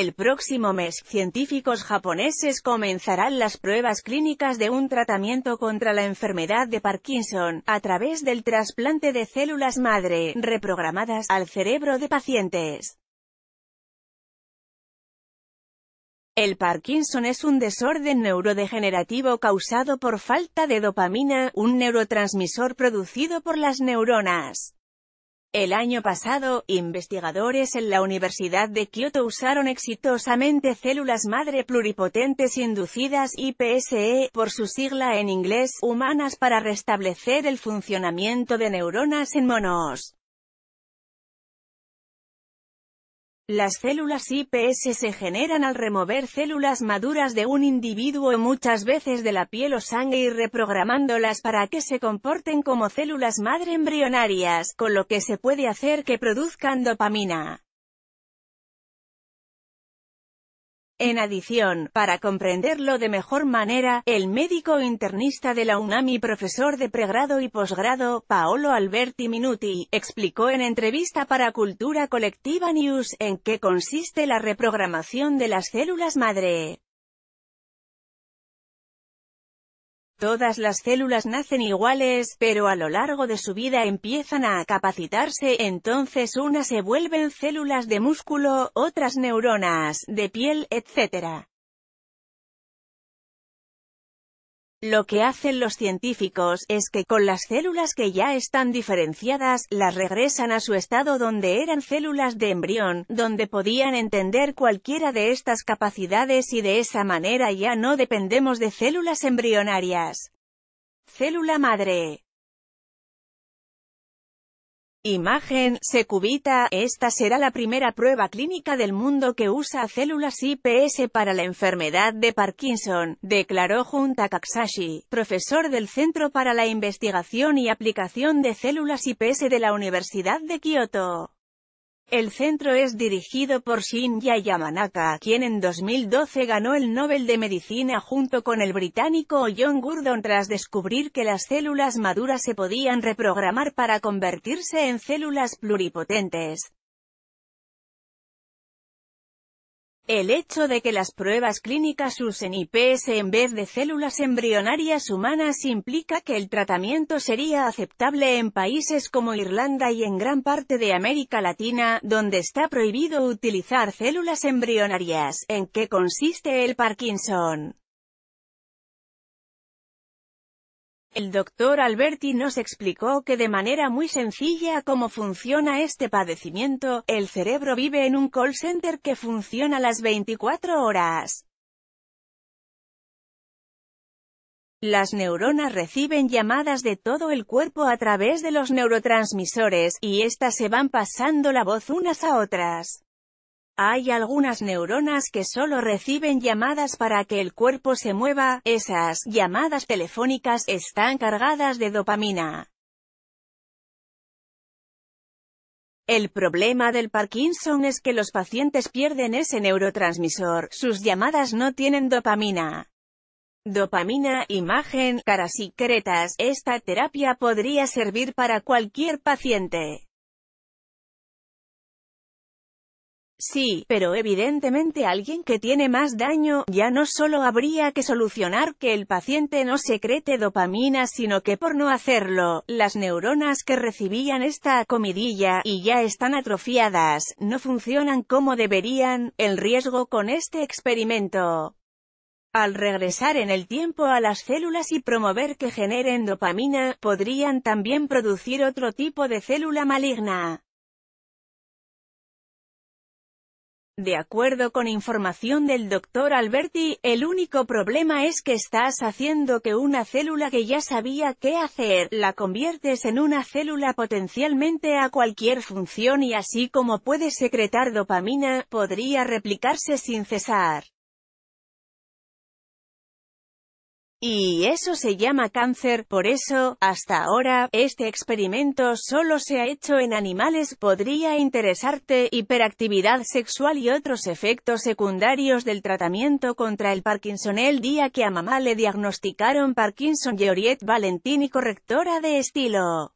El próximo mes, científicos japoneses comenzarán las pruebas clínicas de un tratamiento contra la enfermedad de Parkinson, a través del trasplante de células madre, reprogramadas, al cerebro de pacientes. El Parkinson es un desorden neurodegenerativo causado por falta de dopamina, un neurotransmisor producido por las neuronas. El año pasado, investigadores en la Universidad de Kioto usaron exitosamente células madre pluripotentes inducidas IPSE, por su sigla en inglés, humanas para restablecer el funcionamiento de neuronas en monos. Las células IPS se generan al remover células maduras de un individuo muchas veces de la piel o sangre y reprogramándolas para que se comporten como células madre embrionarias, con lo que se puede hacer que produzcan dopamina. En adición, para comprenderlo de mejor manera, el médico internista de la UNAMI, profesor de pregrado y posgrado, Paolo Alberti Minuti, explicó en entrevista para Cultura Colectiva News en qué consiste la reprogramación de las células madre. Todas las células nacen iguales, pero a lo largo de su vida empiezan a capacitarse, entonces unas se vuelven células de músculo, otras neuronas, de piel, etc. Lo que hacen los científicos, es que, con las células que ya están diferenciadas, las regresan a su estado donde eran células de embrión, donde podían entender cualquiera de estas capacidades y de esa manera ya no dependemos de células embrionarias. Célula madre Imagen, Secubita, esta será la primera prueba clínica del mundo que usa células IPS para la enfermedad de Parkinson, declaró Junta Kaksashi, profesor del Centro para la Investigación y Aplicación de Células IPS de la Universidad de Kioto. El centro es dirigido por Shinya Yamanaka, quien en 2012 ganó el Nobel de Medicina junto con el británico John Gurdon tras descubrir que las células maduras se podían reprogramar para convertirse en células pluripotentes. El hecho de que las pruebas clínicas usen IPS en vez de células embrionarias humanas implica que el tratamiento sería aceptable en países como Irlanda y en gran parte de América Latina, donde está prohibido utilizar células embrionarias. ¿En qué consiste el Parkinson? El doctor Alberti nos explicó que de manera muy sencilla cómo funciona este padecimiento, el cerebro vive en un call center que funciona las 24 horas. Las neuronas reciben llamadas de todo el cuerpo a través de los neurotransmisores, y éstas se van pasando la voz unas a otras. Hay algunas neuronas que solo reciben llamadas para que el cuerpo se mueva, esas llamadas telefónicas están cargadas de dopamina. El problema del Parkinson es que los pacientes pierden ese neurotransmisor, sus llamadas no tienen dopamina. Dopamina, imagen, caras y cretas, esta terapia podría servir para cualquier paciente. Sí, pero evidentemente alguien que tiene más daño, ya no solo habría que solucionar que el paciente no secrete dopamina sino que por no hacerlo, las neuronas que recibían esta comidilla, y ya están atrofiadas, no funcionan como deberían, el riesgo con este experimento al regresar en el tiempo a las células y promover que generen dopamina, podrían también producir otro tipo de célula maligna. De acuerdo con información del doctor Alberti, el único problema es que estás haciendo que una célula que ya sabía qué hacer, la conviertes en una célula potencialmente a cualquier función y así como puede secretar dopamina, podría replicarse sin cesar. Y eso se llama cáncer, por eso, hasta ahora, este experimento solo se ha hecho en animales, podría interesarte, hiperactividad sexual y otros efectos secundarios del tratamiento contra el Parkinson el día que a mamá le diagnosticaron Parkinson y Oriette Valentini correctora de estilo.